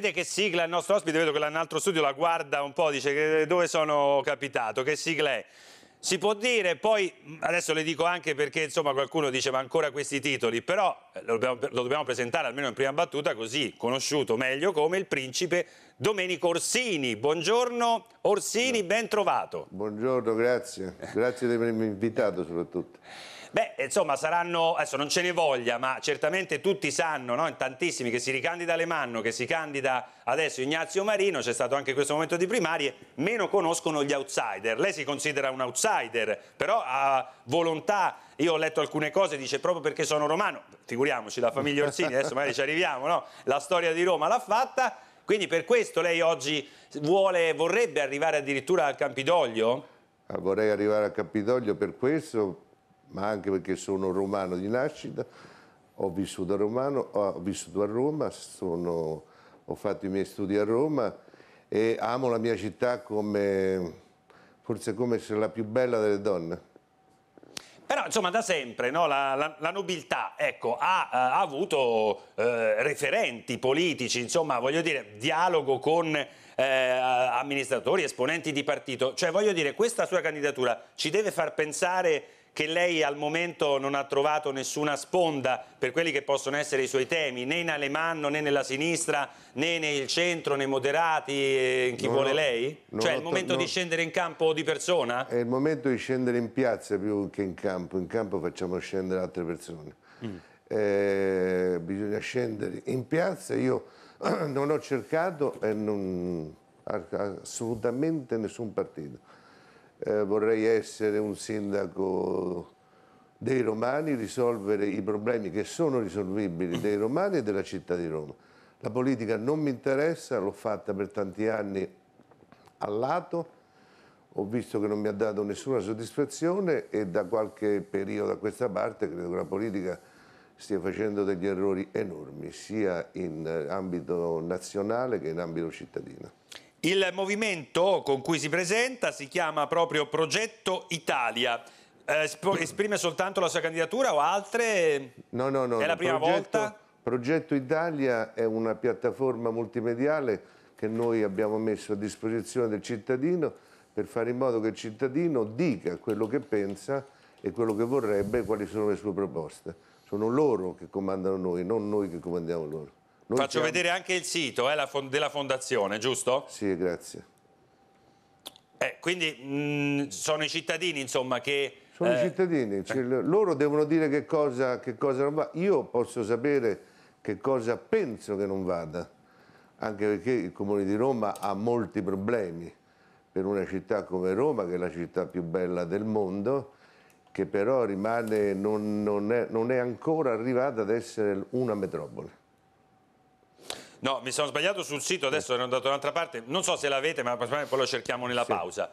Vede che sigla il nostro ospite, vedo che là in altro studio la guarda un po', dice eh, dove sono capitato, che sigla è. Si può dire, poi adesso le dico anche perché insomma qualcuno dice ma ancora questi titoli, però eh, lo dobbiamo, lo dobbiamo presentare almeno in prima battuta così, conosciuto meglio come il principe Domenico Orsini. Buongiorno Orsini, ben trovato. Buongiorno, grazie. Grazie di avermi invitato soprattutto. Beh, insomma, saranno, adesso non ce ne voglia, ma certamente tutti sanno, no? tantissimi, che si ricandida Le Manno, che si candida adesso Ignazio Marino, c'è stato anche questo momento di primarie, meno conoscono gli outsider. Lei si considera un outsider, però ha volontà, io ho letto alcune cose, dice proprio perché sono romano, figuriamoci, la famiglia Orsini, adesso magari ci arriviamo, no? la storia di Roma l'ha fatta, quindi per questo lei oggi vuole, vorrebbe arrivare addirittura al Campidoglio? Ah, vorrei arrivare al Campidoglio per questo, ma anche perché sono romano di nascita, ho vissuto a, Romano, ho vissuto a Roma, sono, ho fatto i miei studi a Roma e amo la mia città come, forse come se la più bella delle donne. Però insomma da sempre no? la, la, la, nobiltà ecco, ha, ha, avuto eh, referenti politici, insomma voglio dire dialogo con eh, amministratori, esponenti di partito, cioè voglio dire questa sua candidatura ci deve far pensare che lei al momento non ha trovato nessuna sponda per quelli che possono essere i suoi temi, né in Alemanno, né nella sinistra, né nel centro, né moderati, eh, chi non vuole ho, lei? Cioè è il momento non... di scendere in campo di persona? È il momento di scendere in piazza più che in campo, in campo facciamo scendere altre persone. Mm. Eh, bisogna scendere in piazza, io non ho cercato e non assolutamente nessun partito eh, vorrei essere un sindaco dei romani, risolvere i problemi che sono risolvibili dei romani e della città di Roma. La politica non mi interessa, l'ho fatta per tanti anni a lato, ho visto che non mi ha dato nessuna soddisfazione e da qualche periodo a questa parte credo che la politica stia facendo degli errori enormi, sia in ambito nazionale che in ambito cittadino. Il movimento con cui si presenta si chiama proprio Progetto Italia. Eh, esprime soltanto la sua candidatura o altre? No, no, no. È la prima progetto, volta? Progetto Italia è una piattaforma multimediale che noi abbiamo messo a disposizione del cittadino per fare in modo che il cittadino dica quello che pensa e quello che vorrebbe e quali sono le sue proposte. Sono loro che comandano noi, non noi che comandiamo loro. Noi Faccio siamo... vedere anche il sito eh, della fondazione, giusto? Sì, grazie. Eh, quindi mh, mm, sono i cittadini insomma, che... Sono eh... i cittadini, eh. cioè, loro devono dire che cosa, che cosa non va. Io posso sapere che cosa penso che non vada, anche perché il Comune di Roma ha molti problemi per una città come Roma, che è la città più bella del mondo, che però rimane, non, non, è, non è ancora arrivata ad essere una metropoli. No, mi sono sbagliato sul sito, adesso ero andato da un'altra parte, non so se l'avete, ma poi lo cerchiamo nella sì. pausa.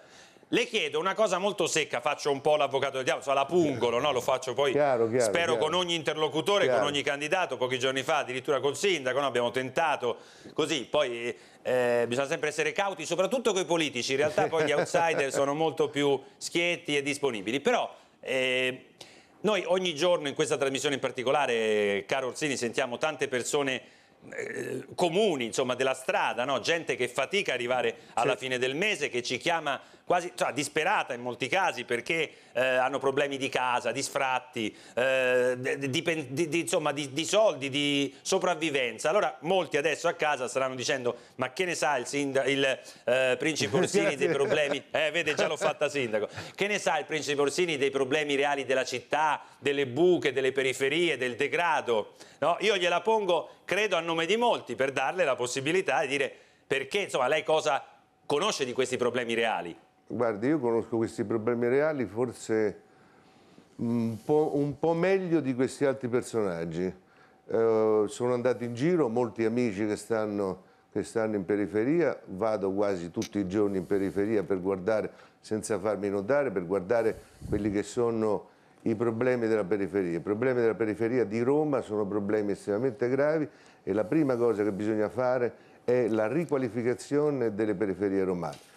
Le chiedo una cosa molto secca, faccio un po' l'avvocato del diavolo, la pungolo, no? lo faccio poi, chiaro, chiaro, spero, chiaro. con ogni interlocutore, con ogni candidato, pochi giorni fa addirittura col sindaco, no? abbiamo tentato, così, poi eh, bisogna sempre essere cauti, soprattutto con i politici, in realtà poi gli outsider sono molto più schietti e disponibili, però... Eh, noi ogni giorno in questa trasmissione in particolare, caro Orsini, sentiamo tante persone comuni insomma, della strada, no? gente che fatica ad arrivare alla sì. fine del mese, che ci chiama quasi cioè, disperata in molti casi perché eh, hanno problemi di casa, di sfratti, eh, di, di, di, insomma, di, soldi, di sopravvivenza. Allora molti adesso a casa staranno dicendo ma che ne sa il, il eh, principe Orsini dei problemi, eh vede già l'ho fatta sindaco, che ne sa il principe Orsini dei problemi reali della città, delle buche, delle periferie, del degrado? No? Io gliela pongo, credo, a nome di molti per darle la possibilità di dire perché insomma, lei cosa conosce di questi problemi reali. Guardi, io conosco questi problemi reali forse un po', un po meglio di questi altri personaggi. Eh, sono andato in giro, molti amici che stanno, che stanno in periferia, vado quasi tutti i giorni in periferia per guardare, senza farmi notare, per guardare quelli che sono i problemi della periferia. I problemi della periferia di Roma sono problemi estremamente gravi e la prima cosa che bisogna fare è la riqualificazione delle periferie romane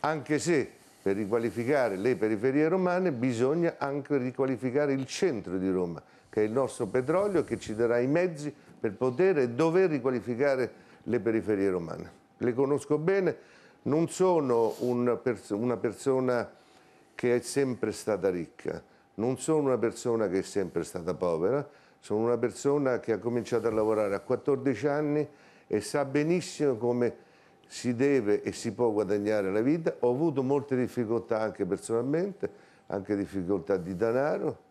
anche se per riqualificare le periferie romane bisogna anche riqualificare il centro di Roma, che è il nostro petrolio che ci darà i mezzi per poter e dover riqualificare le periferie romane. Le conosco bene, non sono una, pers una persona che è sempre stata ricca, non sono una persona che è sempre stata povera, sono una persona che ha cominciato a lavorare a 14 anni e sa benissimo come si deve e si può guadagnare la vita. Ho avuto molte difficoltà anche personalmente, anche difficoltà di denaro,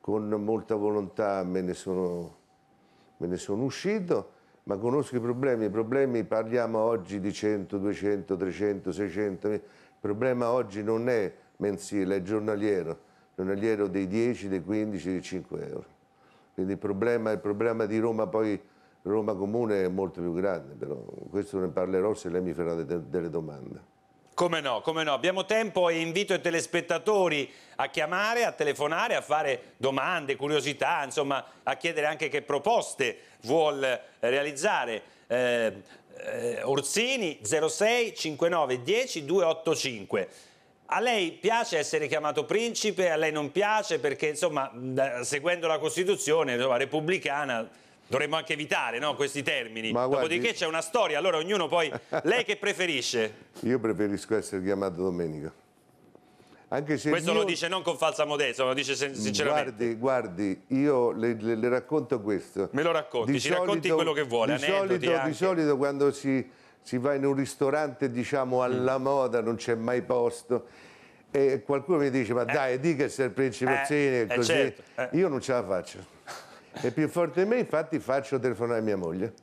con molta volontà me ne sono, me ne sono uscito, ma conosco i problemi. I problemi parliamo oggi di 100, 200, 300, 600. Il problema oggi non è mensile, è giornaliero, giornaliero dei 10, dei 15, dei 5 euro. Quindi il problema, il problema di Roma poi Roma Comune è molto più grande, però questo ne parlerò se lei mi farà de delle domande. Come no, come no, abbiamo tempo e invito i telespettatori a chiamare, a telefonare, a fare domande, curiosità, insomma a chiedere anche che proposte vuol eh, realizzare. Eh, eh, Orsini 06 59 10 285. A lei piace essere chiamato principe, a lei non piace perché insomma seguendo la Costituzione insomma, repubblicana dovremmo anche evitare no, questi termini. Ma Dopodiché guardi... c'è una storia, allora ognuno poi... Lei che preferisce? Io preferisco essere chiamato Domenico. Questo io... lo dice non con falsa modestia, lo dice mm, sinceramente. Guardi, guardi io le, le, le, racconto questo. Me lo racconti, di ci solito, racconti quello che vuole, di solito, di solito quando si, si, va in un ristorante, diciamo, alla mm. moda, non c'è mai posto, e qualcuno mi dice, ma eh. dai, di che sei il principe eh, Zene, eh, certo. eh, Io non ce la faccio. E più forte di me, infatti, faccio telefonare a mia moglie.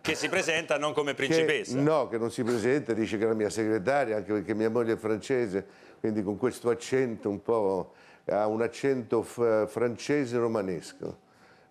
Che si presenta non come principessa. Che, no, che non si presenta, dice che è la mia segretaria, anche perché mia moglie è francese, quindi con questo accento un po'... ha un accento francese romanesco,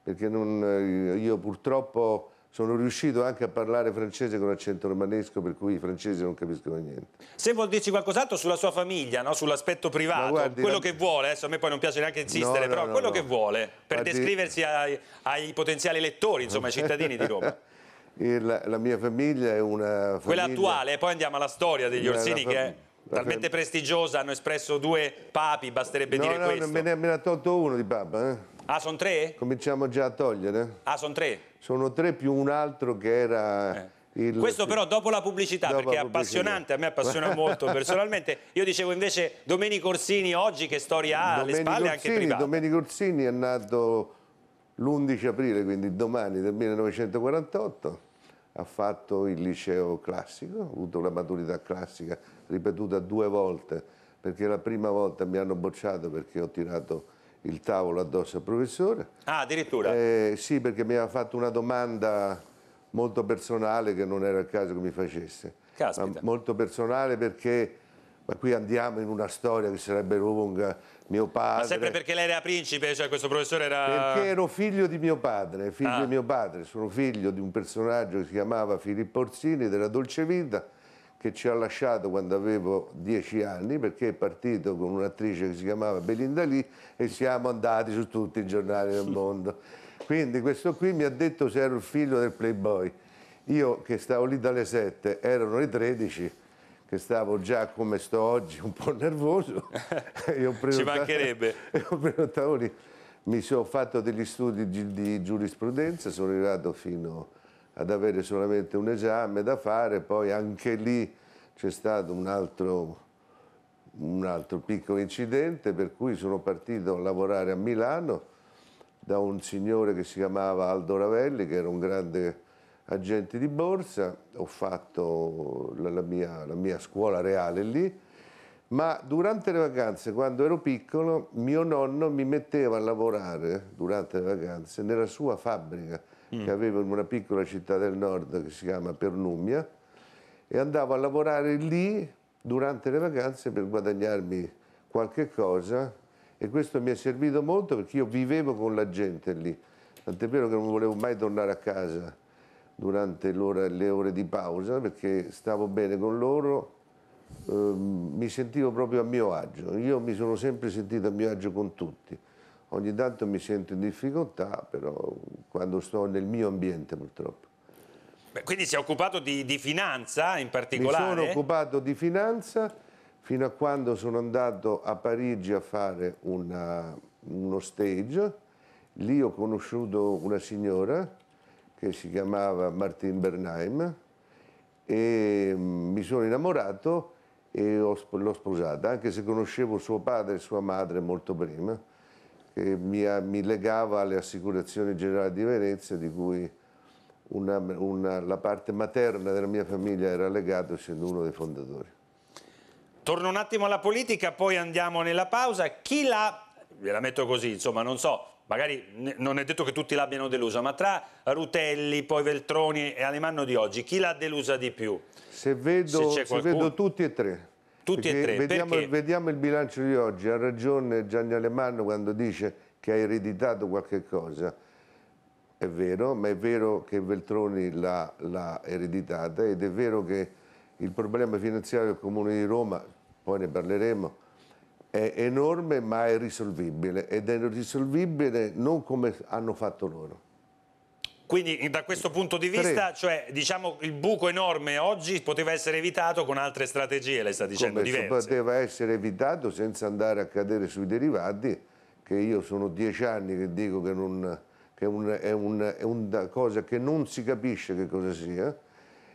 perché non, eh, io purtroppo sono riuscito anche a parlare francese con accento romanesco, per cui i francesi non capiscono niente. Se vuol dirci qualcos'altro sulla sua famiglia, no? sull'aspetto privato, guardi, quello la... che vuole, adesso a me poi non piace neanche insistere, no, no, però quello che vuole, per guardi... descriversi ai, ai, potenziali lettori, insomma ai cittadini di Roma. la, la, mia famiglia è una famiglia... Quella attuale, poi andiamo alla storia degli Orsini che è talmente prestigiosa, hanno espresso due papi, basterebbe dire questo. No, no, me ne ha tolto uno di papa, eh? Ah, sono tre? Cominciamo già a togliere. Ah, sono tre? Sono tre più un altro che era... Eh. Il... Questo però dopo la pubblicità, dopo perché la pubblicità. è appassionante, a me appassiona molto personalmente. Io dicevo invece Domenico Orsini oggi che storia ha alle spalle Orsini, anche privata. Domenico Orsini è nato l'11 aprile, quindi domani del 1948, ha fatto il liceo classico, ha avuto la maturità classica ripetuta due volte, perché la prima volta mi hanno bocciato perché ho tirato il tavolo addosso al professore. Ah, addirittura? Eh, sì, perché mi aveva fatto una domanda molto personale che non era il caso che mi facesse. Caspita. molto personale perché ma qui andiamo in una storia che sarebbe lunga, mio padre... Ma sempre perché lei era principe, cioè questo professore era... Perché ero figlio di mio padre, figlio ah. di mio padre, sono figlio di un personaggio che si chiamava Filippo Orsini della Dolce Vita, che ci ha lasciato quando avevo dieci anni perché è partito con un'attrice che si chiamava Belinda Lì e siamo andati su tutti i giornali del mondo. Quindi questo qui mi ha detto se ero il figlio del Playboy. Io che stavo lì dalle 7, erano le 13, che stavo già come sto oggi, un po' nervoso. Ci mancherebbe. Ho prenotato lì. Mi sono fatto degli studi di giurisprudenza, sono arrivato fino ad avere solamente un esame da fare, poi anche lì c'è stato un altro, un altro piccolo incidente per cui sono partito a lavorare a Milano da un signore che si chiamava Aldo Ravelli, che era un grande agente di borsa, ho fatto la, la, mia, la, mia, scuola reale lì, ma durante le vacanze, quando ero piccolo, mio nonno mi metteva a lavorare durante le vacanze nella sua fabbrica, mm. che aveva una piccola città del nord che si chiama Pernumia e andavo a lavorare lì durante le vacanze per guadagnarmi qualche cosa e questo mi è servito molto perché io vivevo con la gente lì, tant'è vero che non volevo mai tornare a casa durante le ore di pausa perché stavo bene con loro, eh, mi sentivo proprio a mio agio, io mi sono sempre sentito a mio agio con tutti. Ogni tanto mi sento in difficoltà, però quando sto nel mio ambiente purtroppo. Beh, quindi si è occupato di, di, finanza in particolare? Mi sono occupato di finanza fino a quando sono andato a Parigi a fare una, uno stage. Lì ho conosciuto una signora che si chiamava Martin Bernheim e mm, mi sono innamorato e l'ho sposata, anche se conoscevo suo padre e sua madre molto prima che mi, mi, legava alle assicurazioni generali di Venezia di cui una, una, la parte materna della mia famiglia era legata essendo uno dei fondatori. Torno un attimo alla politica, poi andiamo nella pausa. Chi l'ha, ve la metto così, insomma, non so, magari non è detto che tutti l'abbiano delusa, ma tra Rutelli, poi Veltroni e Alemanno di oggi, chi l'ha delusa di più? Se vedo, se se vedo tutti e tre, tutti perché e tre. Vediamo, perché... vediamo, il bilancio di oggi, ha ragione Gianni Alemanno quando dice che ha ereditato qualche cosa. È vero, ma è vero che Veltroni l'ha ereditata ed è vero che il problema finanziario del Comune di Roma, poi ne parleremo, è enorme ma è risolvibile ed è risolvibile non come hanno fatto loro quindi da questo punto di vista, cioè, diciamo, il buco enorme oggi poteva essere evitato con altre strategie, lei sta dicendo, Come diverse. poteva essere evitato senza andare a cadere sui derivati, che io sono dieci anni che dico che, non, che un, è, un, è una cosa che non si capisce che cosa sia,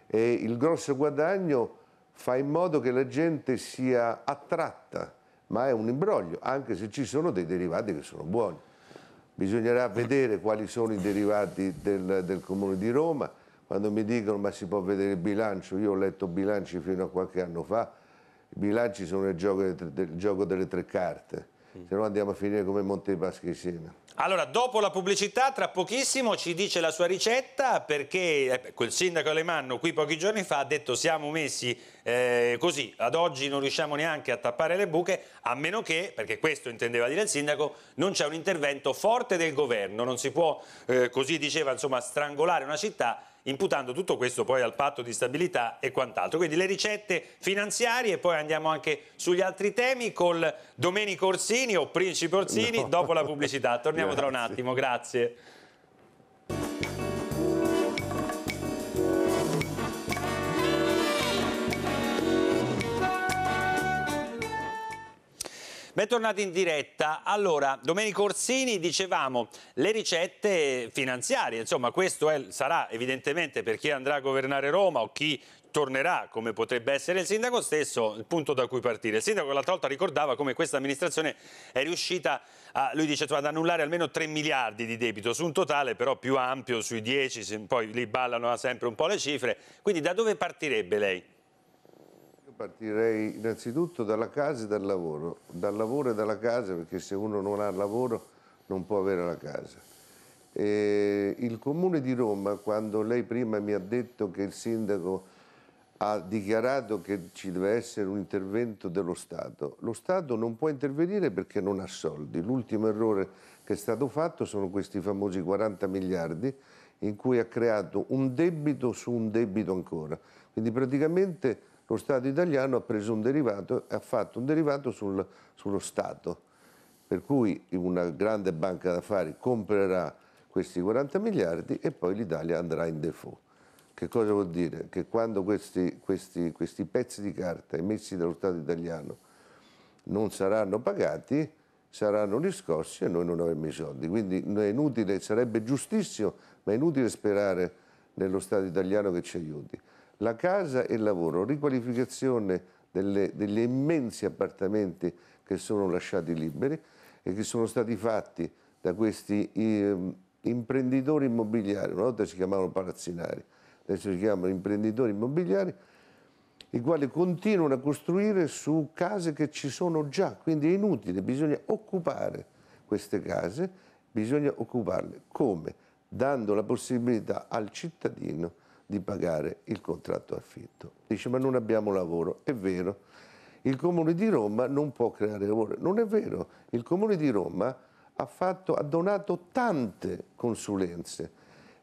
e il grosso guadagno fa in modo che la gente sia attratta, ma è un imbroglio, anche se ci sono dei derivati che sono buoni. Bisognerà vedere quali sono i derivati del, del Comune di Roma. Quando mi dicono ma si può vedere il bilancio, io ho letto bilanci fino a qualche anno fa, i bilanci sono il gioco, del, del gioco delle tre carte, mm. se no andiamo a finire come Monte dei Montepaschi Siena. Allora, dopo la pubblicità, tra pochissimo ci dice la sua ricetta perché eh, quel sindaco Alemanno qui pochi giorni fa ha detto siamo messi eh, così, ad oggi non riusciamo neanche a tappare le buche, a meno che, perché questo intendeva dire il sindaco, non c'è un intervento forte del governo, non si può, eh, così diceva, insomma, strangolare una città imputando tutto questo poi al patto di stabilità e quant'altro. Quindi le ricette finanziarie, poi andiamo anche sugli altri temi col Domenico Orsini o Principe Orsini no. dopo la pubblicità. Torniamo tra un attimo. Grazie. Bentornati in diretta. Allora, Domenico Orsini, dicevamo, le ricette finanziarie, insomma questo è, sarà evidentemente per chi andrà a governare Roma o chi tornerà, come potrebbe essere il sindaco stesso, il punto da cui partire. Il sindaco l'altra volta ricordava come questa amministrazione è riuscita, a, lui dice, ad annullare almeno 3 miliardi di debito, su un totale però più ampio, sui 10, poi lì ballano sempre un po' le cifre. Quindi da dove partirebbe lei? Partirei innanzitutto dalla casa e dal lavoro, dal lavoro e dalla casa perché se uno non ha lavoro non può avere la casa. E il comune di Roma, quando lei prima mi ha detto che il sindaco ha dichiarato che ci deve essere un intervento dello Stato, lo Stato non può intervenire perché non ha soldi. L'ultimo errore che è stato fatto sono questi famosi 40 miliardi in cui ha creato un debito su un debito ancora. Quindi praticamente lo Stato italiano ha preso un derivato e ha fatto un derivato sul, sullo Stato, per cui una grande banca d'affari comprerà questi 40 miliardi e poi l'Italia andrà in default. Che cosa vuol dire? Che quando questi, questi, questi pezzi di carta emessi dallo Stato italiano non saranno pagati, saranno riscossi e noi non avremo i soldi. Quindi inutile, sarebbe giustissimo, ma è inutile sperare nello Stato italiano che ci aiuti la casa e il lavoro, riqualificazione delle, degli immensi appartamenti che sono lasciati liberi e che sono stati fatti da questi eh, imprenditori immobiliari, una volta si chiamavano palazzinari, adesso si chiamano imprenditori immobiliari, i quali continuano a costruire su case che ci sono già, quindi è inutile, bisogna occupare queste case, bisogna occuparle. Come? Dando la possibilità al cittadino di pagare il contratto affitto. Dice ma non abbiamo lavoro, è vero, il Comune di Roma non può creare lavoro, non è vero, il Comune di Roma ha, fatto, ha donato tante consulenze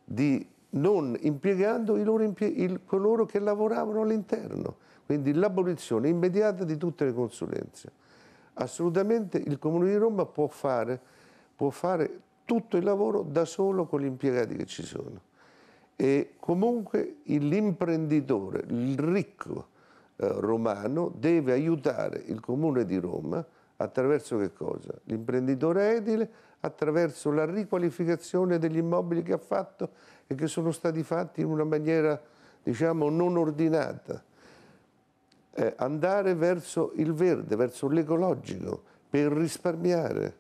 di, non impiegando i loro, il, coloro che lavoravano all'interno, quindi l'abolizione immediata di tutte le consulenze. Assolutamente il Comune di Roma può fare, può fare tutto il lavoro da solo con gli impiegati che ci sono. E comunque l'imprenditore, il ricco eh, romano deve aiutare il comune di Roma attraverso che cosa? L'imprenditore edile attraverso la riqualificazione degli immobili che ha fatto e che sono stati fatti in una maniera diciamo non ordinata. Eh, andare verso il verde, verso l'ecologico per risparmiare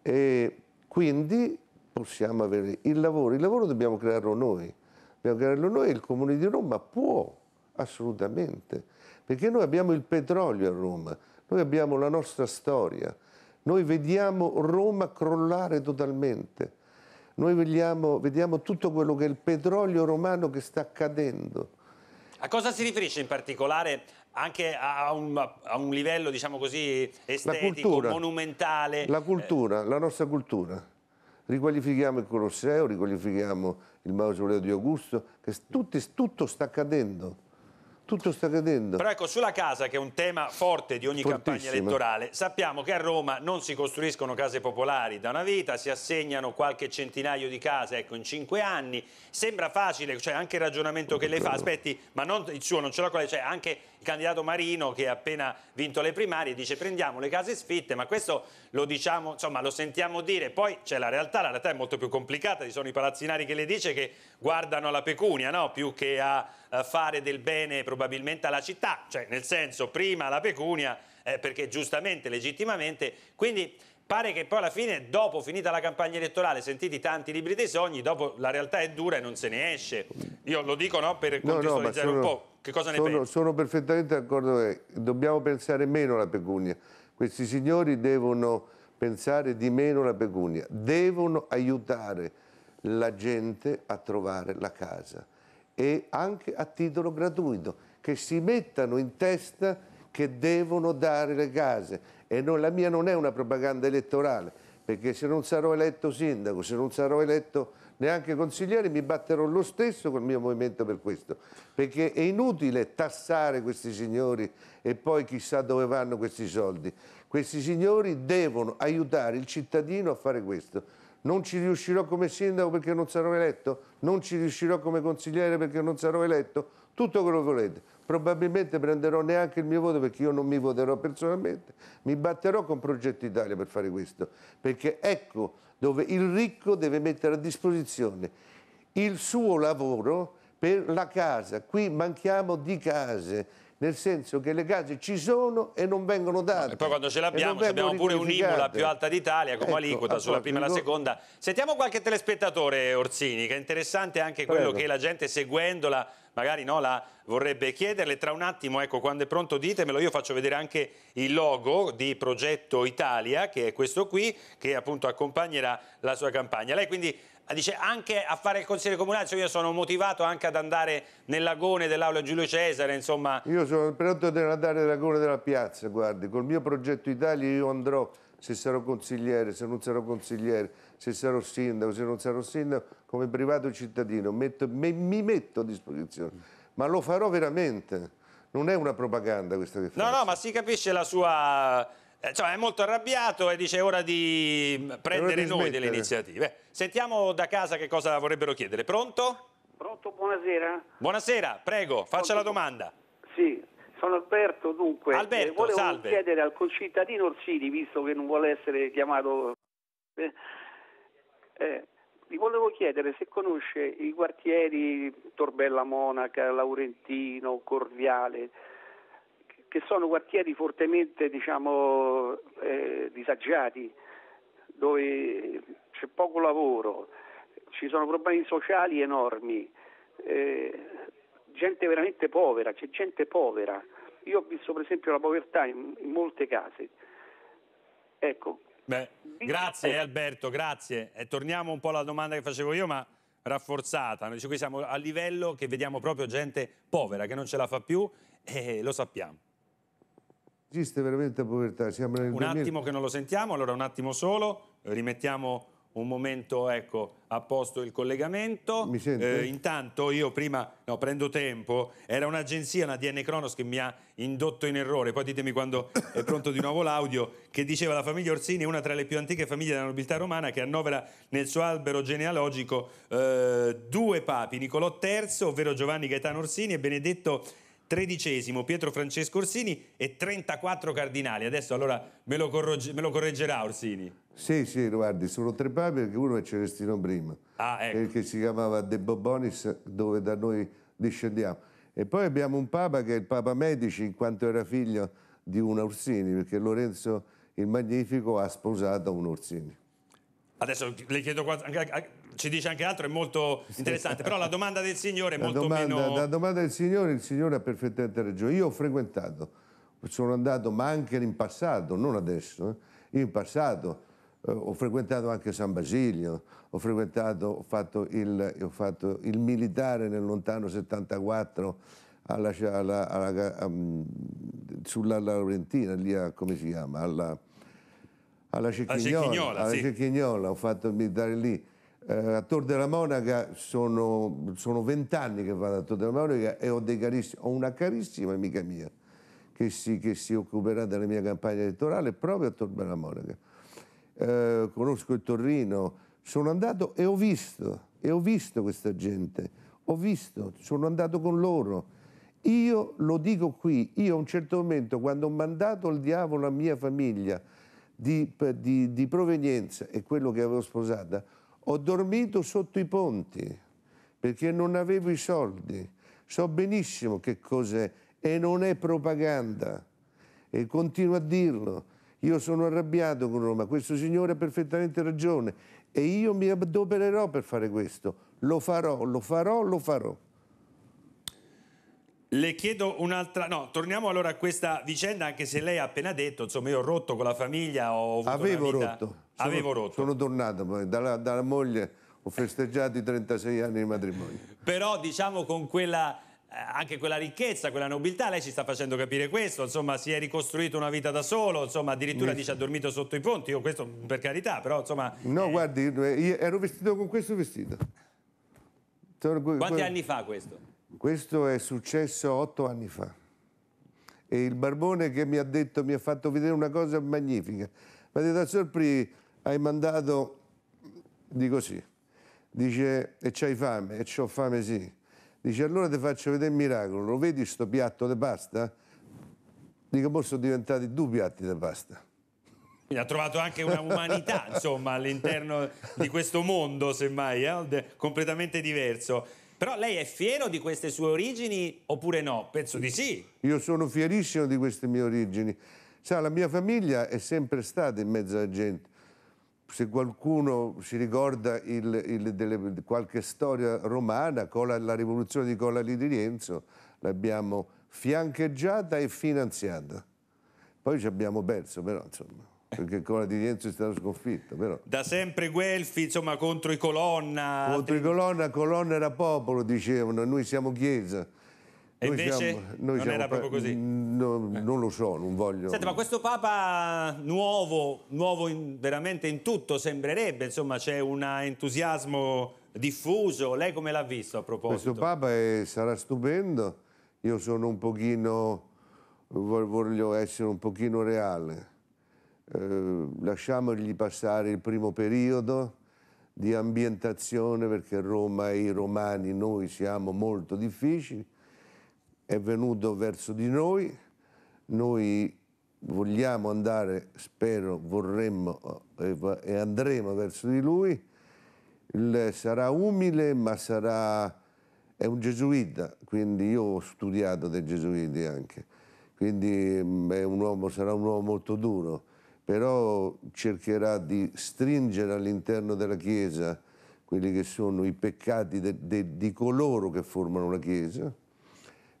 e quindi possiamo avere il lavoro, il lavoro dobbiamo crearlo noi Biancarello, noi il Comune di Roma può, assolutamente, perché noi abbiamo il petrolio a Roma, noi abbiamo la nostra storia, noi vediamo Roma crollare totalmente, noi vediamo, vediamo tutto quello che è il petrolio romano che sta accadendo. A cosa si riferisce in particolare anche a un, a un livello, diciamo così, estetico, la monumentale? La cultura, eh... la nostra cultura riqualifichiamo il Colosseo, riqualifichiamo il mausoleo di Augusto, che tutto, tutto sta accadendo. Tutto sta cadendo. Però ecco, sulla casa, che è un tema forte di ogni Fortissima. campagna elettorale, sappiamo che a Roma non si costruiscono case popolari da una vita, si assegnano qualche centinaio di case ecco, in cinque anni. Sembra facile, cioè anche il ragionamento che lei fa, aspetti, ma non, il suo non ce l'ho con lei, cioè anche candidato Marino che ha appena vinto le primarie dice prendiamo le case sfitte, ma questo lo diciamo, insomma lo sentiamo dire, poi c'è la realtà, la realtà è molto più complicata, ci sono i palazzinari che le dice che guardano alla pecunia, no? più che a fare del bene probabilmente alla città, cioè nel senso prima la pecunia eh, perché giustamente, legittimamente, quindi Pare che poi alla fine, dopo finita la campagna elettorale, sentiti tanti libri dei sogni, dopo la realtà è dura e non se ne esce. Io lo dico no, per no, contestualizzare no, sono, un po'. Che cosa ne sono, pensi? Sono perfettamente d'accordo con che dobbiamo pensare meno alla pecunia. Questi signori devono pensare di meno alla pecunia. Devono aiutare la gente a trovare la casa e anche a titolo gratuito, che si mettano in testa che devono dare le case e non, la mia non è una propaganda elettorale, perché se non sarò eletto sindaco, se non sarò eletto neanche consigliere, mi batterò lo stesso col mio movimento per questo. Perché è inutile tassare questi signori e poi chissà dove vanno questi soldi. Questi signori devono aiutare il cittadino a fare questo. Non ci riuscirò come sindaco perché non sarò eletto, non ci riuscirò come consigliere perché non sarò eletto, tutto quello che volete probabilmente prenderò neanche il mio voto perché io non mi voterò personalmente, mi batterò con Progetto Italia per fare questo, perché ecco dove il ricco deve mettere a disposizione il suo lavoro per la casa, qui manchiamo di case, nel senso che le case ci sono e non vengono date. e poi quando ce l'abbiamo abbiamo pure un'IMU la più alta d'Italia come ecco, aliquota sulla prima e la seconda. Sentiamo qualche telespettatore Orsini, che è interessante anche quello Prego. che la gente seguendola magari no, la vorrebbe chiederle. Tra un attimo, ecco, quando è pronto ditemelo, io faccio vedere anche il logo di Progetto Italia, che è questo qui, che appunto accompagnerà la sua campagna. Lei quindi dice anche a fare il consigliere comunale, cioè io sono motivato anche ad andare nel lagone dell'aula Giulio Cesare, insomma. Io sono pronto ad andare nel lagone della piazza, guardi, col mio progetto Italia io andrò se sarò consigliere, se non sarò consigliere, se sarò sindaco, se non sarò sindaco, come privato cittadino metto, me, mi metto a disposizione, ma lo farò veramente. Non è una propaganda questa che fa. No, no, ma si capisce la sua... Eh, Insomma, cioè, è molto arrabbiato e dice è ora di prendere ora di noi delle iniziative. Sentiamo da casa che cosa vorrebbero chiedere. Pronto? Pronto, buonasera. Buonasera, prego, Pronto. faccia la domanda. Sì, sono Alberto, dunque, eh, Alberto, eh, volevo salve. chiedere al concittadino Orsini, visto che non vuole essere chiamato, eh, eh, vi volevo chiedere se conosce i quartieri Torbella Monaca, Laurentino, Corviale, che sono quartieri fortemente diciamo, eh, disagiati, dove c'è poco lavoro, ci sono problemi sociali enormi eh, gente veramente povera, c'è gente povera. Io ho visto per esempio la povertà in, in molte case. Ecco. Beh, grazie eh, Alberto, grazie. E torniamo un po' alla domanda che facevo io, ma rafforzata. Noi qui siamo a livello che vediamo proprio gente povera che non ce la fa più e lo sappiamo. Esiste veramente povertà. Siamo nel un 2000... attimo che non lo sentiamo, allora un attimo solo, rimettiamo un momento ecco, a posto il collegamento. Mi sente? Eh, intanto io prima, no, prendo tempo, era un'agenzia, una DN Cronos che mi ha indotto in errore, poi ditemi quando è pronto di nuovo l'audio, che diceva la famiglia Orsini è una tra le più antiche famiglie della nobiltà romana che annovera nel suo albero genealogico eh, due papi, Nicolò III, ovvero Giovanni Gaetano Orsini e Benedetto XIII, Pietro Francesco Orsini e 34 cardinali. Adesso allora me lo, corregge, me lo correggerà Orsini. Sì, sì, guardi, sono tre papi perché uno è Celestino I, ah, ecco. che si chiamava De Bobonis, dove da noi discendiamo. E poi abbiamo un papa che è il Papa Medici, in quanto era figlio di un Orsini, perché Lorenzo il Magnifico ha sposato un Orsini. Adesso le chiedo ci dice anche altro, è molto interessante, però la domanda del Signore è la molto domanda, meno... La domanda del Signore, il Signore ha perfettamente ragione. Io ho frequentato, sono andato, ma anche in passato, non adesso, eh, in passato, eh, ho frequentato anche San Basilio, ho, ho, fatto il, ho fatto il militare nel lontano 74 alla, alla, alla, ehm, sulla Laurentina, lì a, come si chiama? Alla, alla Cecchignola. Cecchignola, sì. ho fatto il militare lì. Eh, a Tor della Monaca sono, vent'anni che vado a Tor della Monaca e ho, ho, una carissima amica mia che si, che si occuperà della mia campagna elettorale proprio a Tor della Monaca eh, conosco il Torrino, sono andato e ho visto, e ho visto questa gente, ho visto, sono andato con loro. Io lo dico qui, io a un certo momento quando ho mandato al diavolo la mia famiglia di, di, di provenienza e quello che avevo sposata, ho dormito sotto i ponti perché non avevo i soldi. So benissimo che cos'è e non è propaganda e continuo a dirlo io sono arrabbiato con Roma, questo signore ha perfettamente ragione e io mi adopererò per fare questo. Lo farò, lo farò, lo farò. Le chiedo un'altra... No, torniamo allora a questa vicenda, anche se lei ha appena detto, insomma, io ho rotto con la famiglia, ho avuto Avevo vita... rotto. Sono, Avevo rotto. Sono tornato, poi, dalla, dalla moglie ho festeggiato i 36 anni di matrimonio. Però, diciamo, con quella eh, anche quella ricchezza, quella nobiltà, lei ci sta facendo capire questo, insomma si è ricostruito una vita da solo, insomma addirittura Mi... dice ha dormito sotto i ponti, io questo per carità, però insomma... No, eh... guardi, eh, io ero vestito con questo vestito. Quanti anni fa questo? Questo è successo otto anni fa. E il barbone che mi ha detto, mi ha fatto vedere una cosa magnifica. Ma da ah, sorpresa hai mandato, dico sì, dice, e c'hai fame? E c'ho fame sì Dice allora ti faccio vedere il miracolo, lo vedi sto piatto di pasta? Dico, poi sono diventati due piatti di pasta. Quindi ha trovato anche una umanità, insomma, all'interno di questo mondo, semmai, eh? completamente diverso. Però lei è fiero di queste sue origini oppure no? Penso di sì. Io sono fierissimo di queste mie origini. Sa, la mia famiglia è sempre stata in mezzo alla gente se qualcuno si ricorda il, il, delle, qualche storia romana, la, la rivoluzione di Cola di Rienzo l'abbiamo fiancheggiata e finanziata. Poi ci abbiamo perso, però, insomma, perché Cola di Rienzo è stato sconfitto. Però. Da sempre Guelfi, insomma, contro i Colonna. Contro i Colonna, Colonna era popolo, dicevano, noi siamo Chiesa. E noi invece siamo, non siamo era proprio così? No, eh. Non lo so, non voglio... Senti, ma questo Papa nuovo, nuovo in, veramente in tutto sembrerebbe, insomma c'è un entusiasmo diffuso, lei come l'ha visto a proposito? Questo Papa è, sarà stupendo, io sono un pochino, voglio essere un pochino reale, eh, lasciamogli passare il primo periodo di ambientazione perché Roma e i romani noi siamo molto difficili, è venuto verso di noi, noi vogliamo andare, spero, vorremmo eh, e andremo verso di lui, Il, sarà umile ma sarà, è un gesuita, quindi io ho studiato dei gesuiti anche, quindi mm, un uomo, sarà un uomo molto duro, però cercherà di stringere all'interno della Chiesa quelli che sono i peccati de, de, di coloro che formano la Chiesa,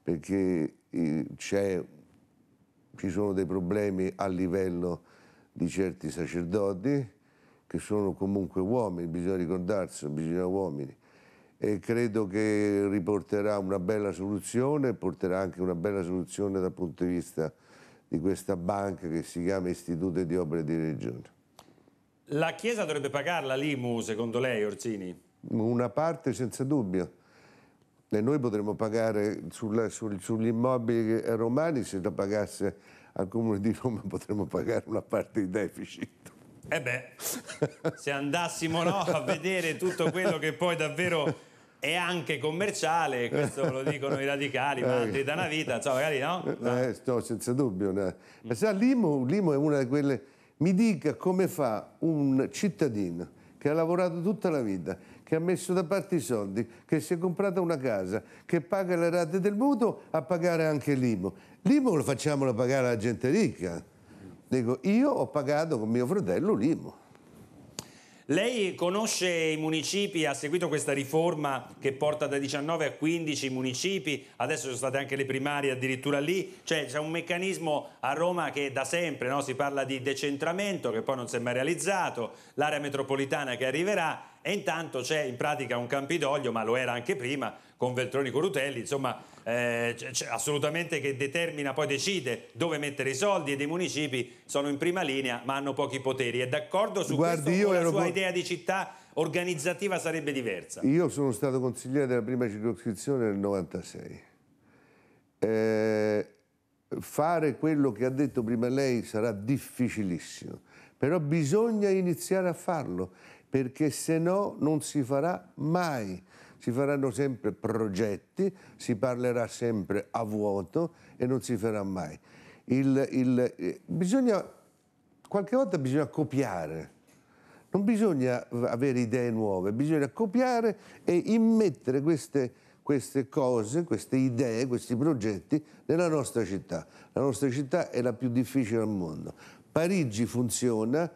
perché eh, ci sono dei problemi a livello di certi sacerdoti che sono comunque uomini, bisogna ricordarselo, bisogna uomini. E credo che riporterà una bella soluzione, porterà anche una bella soluzione dal punto di vista di questa banca che si chiama Istituto di Opere di Regione. La Chiesa dovrebbe pagarla l'IMU, secondo lei, Orsini? Una parte senza dubbio e noi potremmo pagare sulla, sul, sugli immobili romani, se la pagasse al Comune di Roma potremmo pagare una parte di deficit. E eh beh, se andassimo no, a vedere tutto quello che poi davvero è anche commerciale, questo lo dicono i radicali, ma anche da una vita, cioè magari no? no. Eh, no eh, senza dubbio. No. Ma sa, Limo, Limo è una di quelle... Mi dica come fa un cittadino che ha lavorato tutta la vita che ha messo da parte i soldi, che si è comprata una casa, che paga le rate del mutuo, a pagare anche l'IMO. L'IMO lo facciamolo pagare alla gente ricca. Dico, io ho pagato con mio fratello l'IMO. Lei conosce i municipi, ha seguito questa riforma che porta da 19 a 15 municipi, adesso sono state anche le primarie addirittura lì, cioè c'è un meccanismo a Roma che da sempre no? si parla di decentramento che poi non si è mai realizzato, l'area metropolitana che arriverà e intanto c'è in pratica un Campidoglio, ma lo era anche prima, con Veltroni Corutelli, insomma eh, assolutamente che determina, poi decide dove mettere i soldi e dei municipi sono in prima linea ma hanno pochi poteri. È d'accordo su Guardi, questo? la sua idea di città organizzativa sarebbe diversa? Io sono stato consigliere della prima circoscrizione nel 96. Eh, fare quello che ha detto prima lei sarà difficilissimo, però bisogna iniziare a farlo perché se no non si farà mai. Si faranno sempre progetti, si parlerà sempre a vuoto e non si farà mai. Il, il, eh, bisogna, qualche volta bisogna copiare, non bisogna avere idee nuove, bisogna copiare e immettere queste, queste cose, queste idee, questi progetti nella nostra città. La nostra città è la più difficile al mondo. Parigi funziona,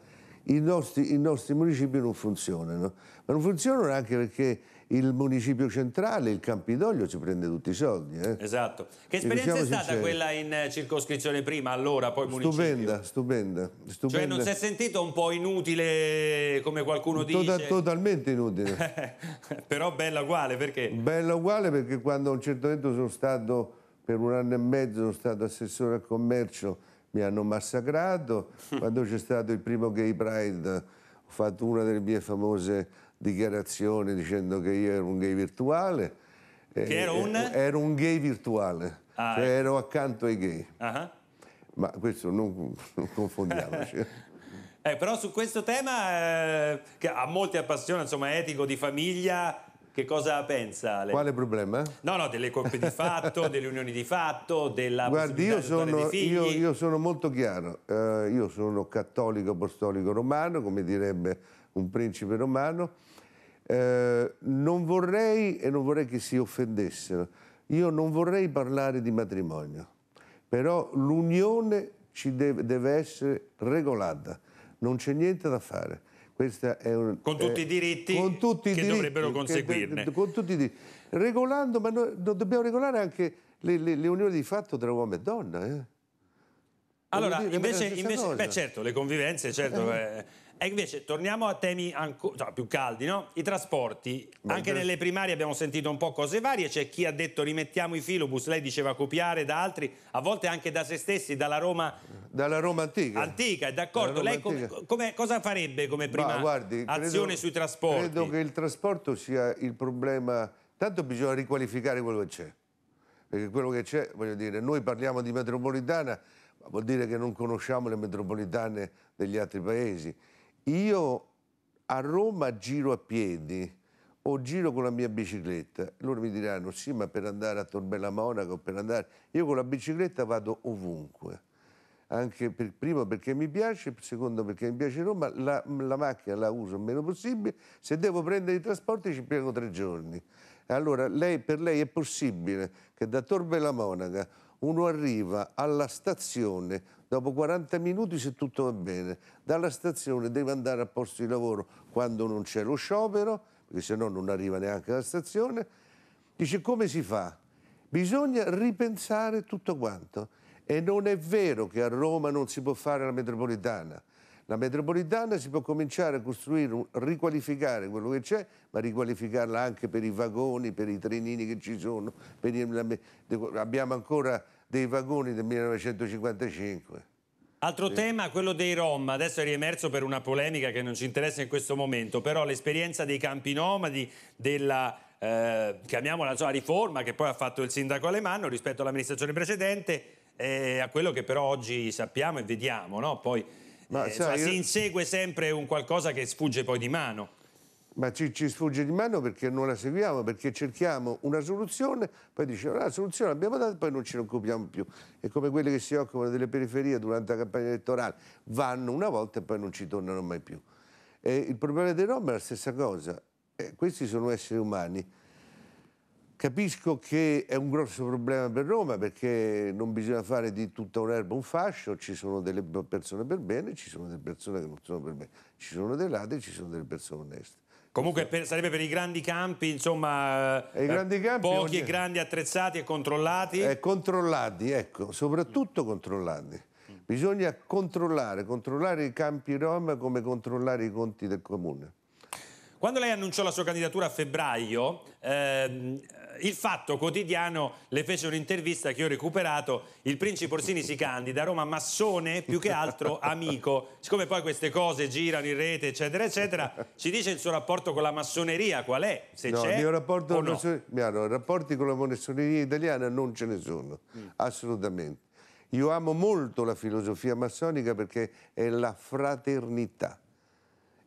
i nostri, i nostri municipi non funzionano, ma non funzionano anche perché il municipio centrale, il Campidoglio, ci prende tutti i soldi. Eh? Esatto. Che esperienza diciamo è stata sinceri. quella in circoscrizione prima, allora, poi municipio? Stupenda, stupenda, cioè, stupenda. Cioè non si è sentito un po' inutile, come qualcuno Total, dice? Totalmente inutile. Però bella uguale, perché? Bella uguale perché quando a un certo momento sono stato, per un anno e mezzo, sono stato assessore al commercio mi hanno massacrato. Quando c'è stato il primo Gay Pride ho fatto una delle mie famose dichiarazioni dicendo che io ero un gay virtuale. Che eh, ero un? Eh, ero un gay virtuale, ah, cioè ecco. ero accanto ai gay. Uh -huh. Ma questo non, non confondiamoci. eh, però su questo tema, eh, che a molti appassiona, insomma, etico, di famiglia, che cosa pensa lei? Quale problema? No, no, delle colpe di fatto, delle unioni di fatto, della Guardi, io sono, io, io sono, molto chiaro. Uh, io sono cattolico apostolico romano, come direbbe un principe romano. Uh, non vorrei, e non vorrei che si offendessero, io non vorrei parlare di matrimonio, però l'unione ci deve, deve essere regolata, non c'è niente da fare. Un, con eh, tutti eh, i diritti tutti che diritti, dovrebbero conseguirne. Che, con tutti i diritti. Regolando, ma noi dobbiamo regolare anche le, le, le, unioni di fatto tra uomo e donna. Eh. Allora, dire, invece, invece beh, certo, le convivenze, certo, eh. eh e invece torniamo a temi no, cioè, più caldi, no? I trasporti. Beh, Anche nelle primarie abbiamo sentito un po' cose varie, c'è chi ha detto rimettiamo i filobus, lei diceva copiare da altri, a volte anche da se stessi, dalla Roma... Dalla Roma antica. Antica, è d'accordo. Lei com com cosa farebbe come prima bah, guardi, azione credo, sui trasporti? Credo che il trasporto sia il problema... Tanto bisogna riqualificare quello che c'è. Perché quello che c'è, voglio dire, noi parliamo di metropolitana, vuol dire che non conosciamo le metropolitane degli altri paesi io a Roma giro a piedi o giro con la mia bicicletta. Loro mi diranno sì, ma per andare a Torbella Monaco, per andare... Io con la bicicletta vado ovunque. Anche per, primo perché mi piace, secondo perché mi piace Roma, la, la macchina la uso il meno possibile. Se devo prendere i trasporti ci piego tre giorni. Allora, lei, per lei è possibile che da Torbella Monaca uno arriva alla stazione Dopo 40 minuti, se tutto va bene, dalla stazione deve andare al posto di lavoro quando non c'è lo sciopero, perché se no non arriva neanche alla stazione. Dice come si fa? Bisogna ripensare tutto quanto. E non è vero che a Roma non si può fare la metropolitana. La metropolitana si può cominciare a costruire, riqualificare quello che c'è, ma riqualificarla anche per i vagoni, per i trenini che ci sono. Per... abbiamo ancora dei vagoni del 1955. Altro sì. tema, quello dei Rom, adesso è riemerso per una polemica che non ci interessa in questo momento, però l'esperienza dei campi nomadi, della eh, chiamiamola insomma, riforma che poi ha fatto il sindaco Alemanno rispetto all'amministrazione precedente, eh, a quello che però oggi sappiamo e vediamo, no? poi Ma, eh, sai, insomma, io... si insegue sempre un qualcosa che sfugge poi di mano ma ci, ci, sfugge di mano perché non la seguiamo, perché cerchiamo una soluzione, poi diciamo la soluzione l'abbiamo data e poi non ce ne occupiamo più. È come quelli che si occupano delle periferie durante la campagna elettorale, vanno una volta e poi non ci tornano mai più. E il problema dei Rom è la stessa cosa, e questi sono esseri umani. Capisco che è un grosso problema per Roma perché non bisogna fare di tutta un'erba un fascio, ci sono delle persone per bene, ci sono delle persone che non sono per bene, ci sono dei ladri, ci sono delle persone oneste Comunque per, sarebbe per i grandi campi, insomma, e eh, grandi campi, pochi e grandi attrezzati e controllati? Eh, controllati, ecco, soprattutto controllati. Bisogna controllare, controllare i campi Rom come controllare i conti del comune. Quando lei annunciò la sua candidatura a febbraio, ehm, il Fatto Quotidiano le fece un'intervista che ho recuperato. Il Principe Orsini si candida a Roma, massone più che altro amico. Siccome poi queste cose girano in rete, eccetera, eccetera, ci dice il suo rapporto con la massoneria qual è? Se no, c'è. Il mio rapporto con no? masson... no, rapporti con la massoneria italiana non ce ne sono, mm. assolutamente. Io amo molto la filosofia massonica perché è la fraternità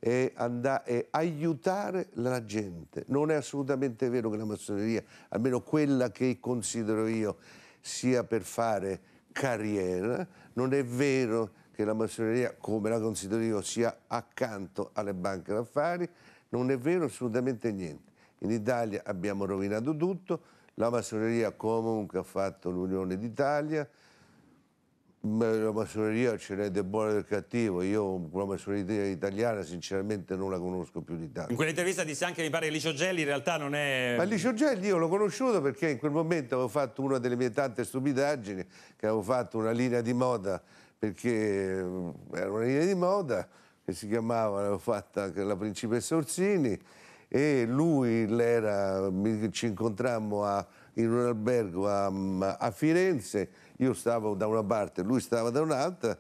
è, andare, e aiutare la gente. Non è assolutamente vero che la massoneria, almeno quella che considero io, sia per fare carriera, non è vero che la massoneria, come la considero io, sia accanto alle banche d'affari, non è vero assolutamente niente. In Italia abbiamo rovinato tutto, la massoneria comunque ha fatto l'Unione d'Italia, la massoneria ce n'è del buono e del cattivo, io la massoneria italiana sinceramente non la conosco più di tanto. In quell'intervista disse anche, mi pare, che Licio Gelli in realtà non è... Ma Licio Gelli io l'ho conosciuto perché in quel momento avevo fatto una delle mie tante stupidaggini, che avevo fatto una linea di moda, perché eh, era una linea di moda che si chiamava, l'avevo fatta anche la principessa Orsini, e lui era, ci incontrammo a, in un albergo a, a Firenze io stavo da una parte, lui stava da un'altra,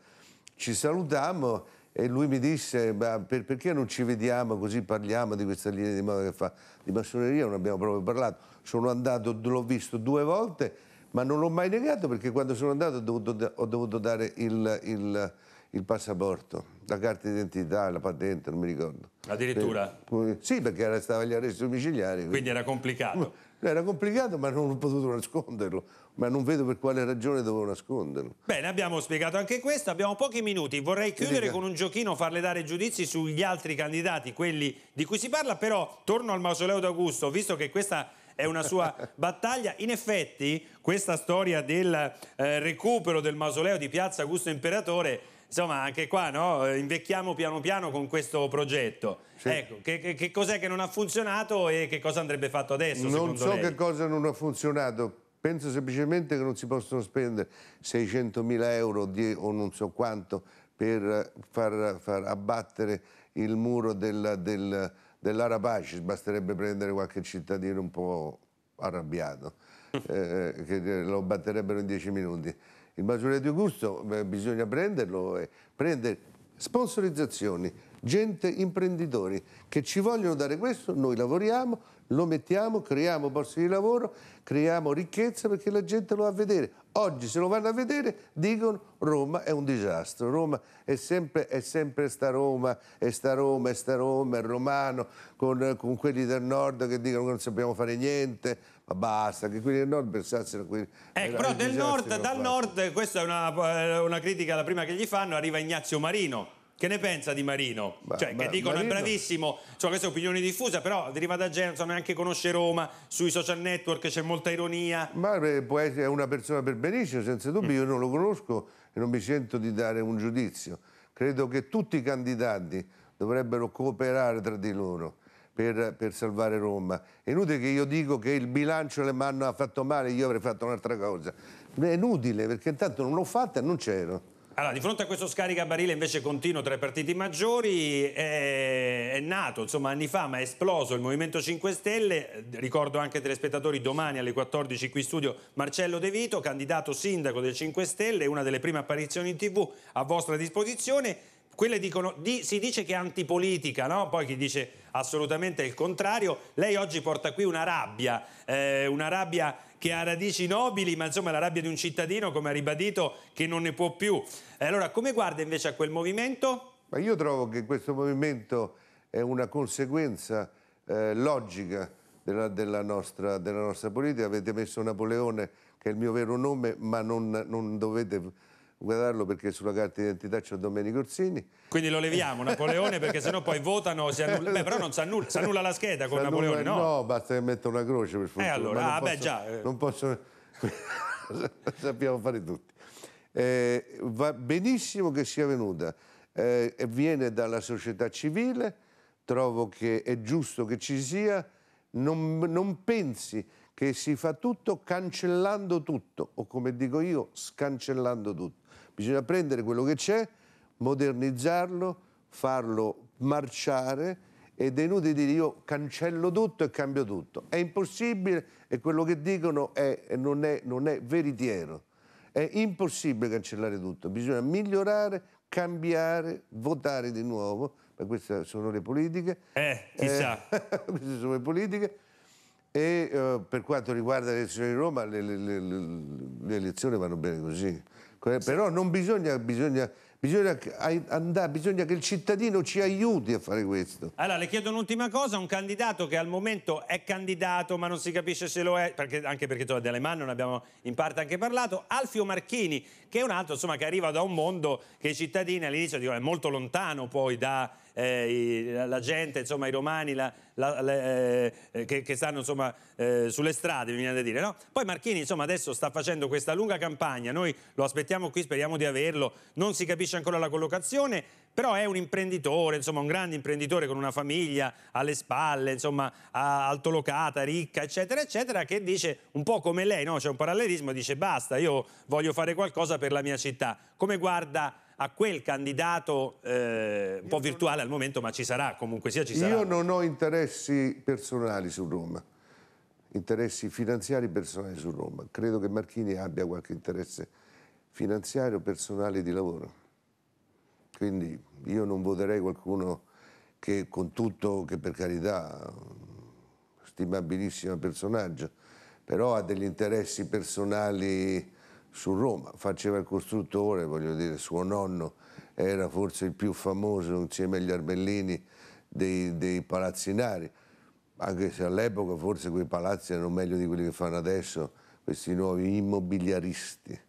ci salutammo e lui mi disse ma per, perché non ci vediamo così parliamo di questa linea di moda che fa di massoneria non abbiamo proprio parlato sono andato, l'ho visto due volte ma non l'ho mai negato perché quando sono andato ho dovuto, ho dovuto dare il, il, il, passaporto la carta d'identità, la patente, non mi ricordo addirittura? Per, eh, sì perché era, stava agli arresti domiciliari quindi era complicato era complicato ma non ho potuto nasconderlo ma non vedo per quale ragione dovevo nasconderlo. Bene, abbiamo spiegato anche questo, abbiamo pochi minuti, vorrei chiudere con un giochino, farle dare giudizi sugli altri candidati, quelli di cui si parla, però torno al mausoleo d'Augusto, visto che questa è una sua battaglia. In effetti questa storia del eh, recupero del mausoleo di Piazza Augusto Imperatore, insomma anche qua no? Eh, invecchiamo piano piano con questo progetto. Sì. Ecco, che, che, che cos'è che non ha funzionato e che cosa andrebbe fatto adesso? Non so lei? che cosa non ha funzionato, Penso semplicemente che non si possono spendere 600.000 euro di, o non so quanto per far, far abbattere il muro del, del, dell'Arabash, basterebbe prendere qualche cittadino un po' arrabbiato, eh, che lo batterebbero in 10 minuti. Il maggiore di Augusto eh, bisogna prenderlo e prendere sponsorizzazioni, gente imprenditori che ci vogliono dare questo, noi lavoriamo, lo mettiamo, creiamo posti di lavoro, creiamo ricchezza perché la gente lo va a vedere. Oggi se lo vanno a vedere dicono Roma è un disastro, Roma è sempre, è sempre sta Roma, è sta Roma, è sta Roma, è romano, con, con, quelli del nord che dicono che non sappiamo fare niente, basta, che quelli del nord pensassero... Quelli, ecco, eh, però del nord, dal fatto. nord, questa è una, eh, una critica, la prima che gli fanno, arriva Ignazio Marino che ne pensa di Marino? Beh, cioè, beh, che dicono Marino... è bravissimo, cioè, questa è opinione diffusa, però deriva da Genova, neanche conosce Roma, sui social network c'è molta ironia. Ma beh, può essere una persona per benissimo, senza dubbio, mm. io non lo conosco e non mi sento di dare un giudizio. Credo che tutti i candidati dovrebbero cooperare tra di loro. Per, per, salvare Roma. È inutile che io dico che il bilancio le mano ha fatto male, io avrei fatto un'altra cosa. È inutile perché intanto non l'ho fatta e non c'ero. Allora, di fronte a questo scaricabarile invece continuo tra i partiti maggiori, è, è nato insomma, anni fa ma è esploso il Movimento 5 Stelle, ricordo anche ai telespettatori domani alle 14 qui in studio Marcello De Vito, candidato sindaco del 5 Stelle, una delle prime apparizioni in tv a vostra disposizione, quelle dicono, di, si dice che è antipolitica, no? poi chi dice assolutamente il contrario, lei oggi porta qui una rabbia, eh, una rabbia che ha radici nobili, ma insomma la rabbia di un cittadino, come ha ribadito, che non ne può più. allora come guarda invece a quel movimento? Ma io trovo che questo movimento è una conseguenza eh, logica della, della, nostra, della, nostra, politica. Avete messo Napoleone, che è il mio vero nome, ma non, non dovete guardarlo perché sulla carta d'identità c'è Domenico Orsini. Quindi lo leviamo Napoleone perché sennò poi votano, si annulla, beh, però non si annulla, si annulla la scheda con annulla, Napoleone, no? No, basta che metta una croce per fortuna. Eh allora, ah, posso, beh già. Eh. Non posso, sappiamo fare tutti. Eh, va benissimo che sia venuta, eh, viene dalla società civile, trovo che è giusto che ci sia, non, non pensi che si fa tutto cancellando tutto, o come dico io, scancellando tutto. Bisogna prendere quello che c'è, modernizzarlo, farlo marciare ed è inutile dire io cancello tutto e cambio tutto. È impossibile e quello che dicono è, non, è, non è veritiero. È impossibile cancellare tutto, bisogna migliorare, cambiare, votare di nuovo, ma queste sono le politiche. Eh, chissà. Eh, queste sono le politiche. E eh, per quanto riguarda le elezioni di Roma, le, le, le, le elezioni vanno bene così. Però non bisogna, bisogna Bisogna, andare, bisogna, che il cittadino ci aiuti a fare questo. Allora, le chiedo un'ultima cosa, un candidato che al momento è candidato ma non si capisce se lo è, perché, anche perché tu hai delle mani non abbiamo in parte anche parlato, Alfio Marchini, che è un altro insomma, che arriva da un mondo che i cittadini all'inizio dicono è molto lontano poi da, eh, la gente, insomma, i romani la, la, la, eh, che, che, stanno insomma, eh, sulle strade, mi viene da dire. No? Poi Marchini insomma, adesso sta facendo questa lunga campagna, noi lo aspettiamo qui, speriamo di averlo, non si capisce ancora la collocazione, però è un imprenditore, insomma, un grande imprenditore con una famiglia alle spalle, insomma, altolocata, ricca, eccetera, eccetera, che dice un po' come lei, no? c'è un parallelismo, dice basta, io voglio fare qualcosa per la mia città. Come guarda a quel candidato eh, un po' virtuale al momento, ma ci sarà, comunque sia ci sarà. Io non ho interessi personali su Roma, interessi finanziari personali su Roma. Credo che Marchini abbia qualche interesse finanziario, personale di lavoro. Quindi io non voterei qualcuno che con tutto, che per carità, stimabilissimo personaggio, però ha degli interessi personali su Roma, faceva il costruttore, voglio dire, suo nonno era forse il più famoso insieme agli Arbellini dei, dei palazzinari, anche se all'epoca forse quei palazzi erano meglio di quelli che fanno adesso questi nuovi immobiliaristi.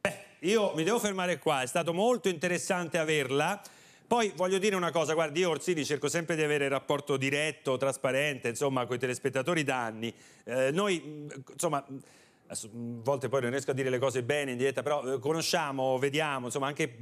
Beh, io mi devo fermare qua, è stato molto interessante averla. Poi voglio dire una cosa, guardi, io Orsini cerco sempre di avere rapporto diretto, trasparente, insomma, con i telespettatori da anni. Eh, noi, insomma Mm, a volte poi non riesco a dire le cose bene in diretta, però eh, conosciamo, vediamo, insomma, anche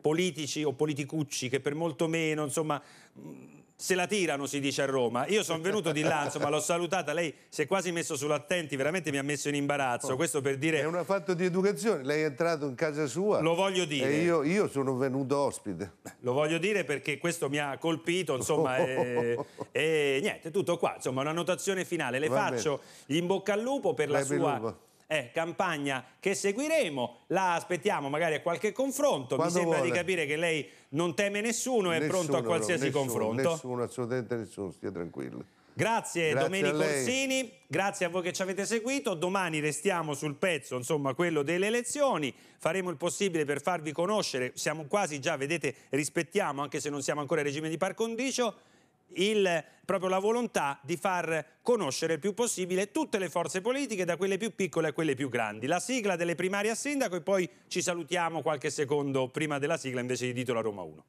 politici o politicucci che per molto meno, insomma, mm, se la tirano, si dice a Roma. Io sono venuto di là, insomma, l'ho salutata, lei si è quasi messo sull'attenti, veramente mi ha messo in imbarazzo, oh, questo per dire... È un fatto di educazione, lei è entrato in casa sua... Lo voglio dire... E io, io sono venuto ospite. Lo voglio dire perché questo mi ha colpito, insomma, oh, e, oh, e, niente, tutto qua, insomma, una notazione finale, le Va faccio bene. in bocca al lupo per lei la sua... Lupo eh, campagna che seguiremo, la aspettiamo magari a qualche confronto, Quando mi sembra vuole. di capire che lei non teme nessuno, è pronto a qualsiasi nessuno, confronto. Nessuno, assolutamente nessuno, stia tranquillo. Grazie, grazie Domenico Orsini, grazie a voi che ci avete seguito, domani restiamo sul pezzo, insomma, quello delle elezioni, faremo il possibile per farvi conoscere, siamo quasi già, vedete, rispettiamo, anche se non siamo ancora in regime di par condicio, il, proprio la volontà di far conoscere il più possibile tutte le forze politiche, da quelle più piccole a quelle più grandi. La sigla delle primarie a sindaco e poi ci salutiamo qualche secondo prima della sigla invece di titolo a Roma 1.